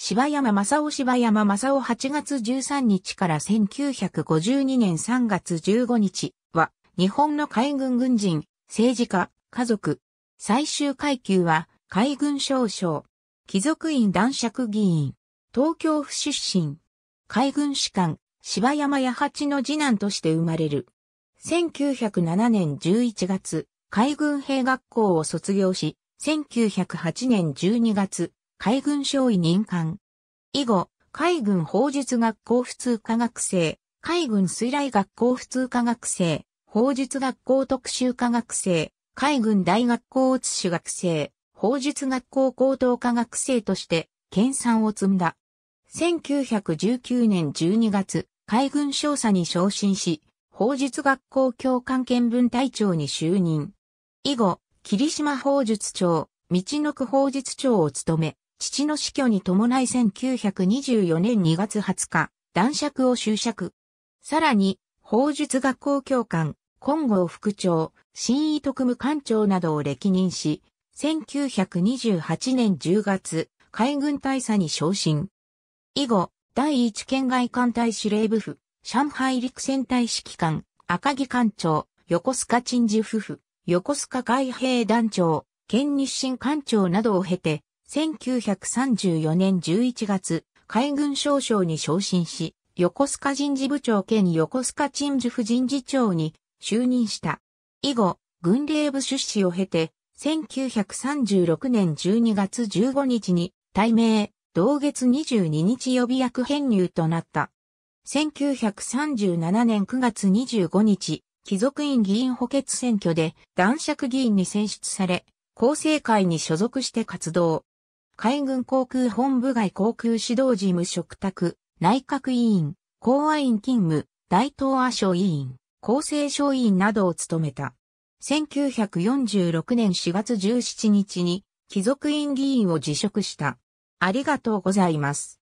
柴山正夫柴山正夫8月13日から1952年3月15日は、日本の海軍軍人、政治家、家族。最終階級は、海軍少将。貴族院男爵議員。東京府出身。海軍士官、柴山八八の次男として生まれる。1907年11月、海軍兵学校を卒業し、1908年12月、海軍少尉任官。以後、海軍法術学校普通科学生、海軍水雷学校普通科学生、法術学校特集科学生、海軍大学校写し学生、法術学校高等科学生として、研鑽を積んだ。1919年12月、海軍少佐に昇進し、法術学校教官見分隊長に就任。以後、霧島法術長、道の区法術長を務め、父の死去に伴い1924年2月20日、男爵を就職。さらに、法術学校教官、今剛副長、新井特務官長などを歴任し、1928年10月、海軍大佐に昇進。以後、第一県外艦隊司令部府、上海陸戦隊指揮官、赤木艦長、横須賀鎮守夫婦、横須賀海兵団長、県日清艦長などを経て、1934年11月、海軍少将に昇進し、横須賀人事部長兼横須賀鎮守府人事長に就任した。以後、軍令部出資を経て、1936年12月15日に、大名、同月22日予備役編入となった。1937年9月25日、貴族院議員補欠選挙で男爵議員に選出され、厚生会に所属して活動。海軍航空本部外航空指導事務嘱託、内閣委員、公安員勤務、大東亜省委員、厚生省委員などを務めた。1946年4月17日に、貴族院議員を辞職した。ありがとうございます。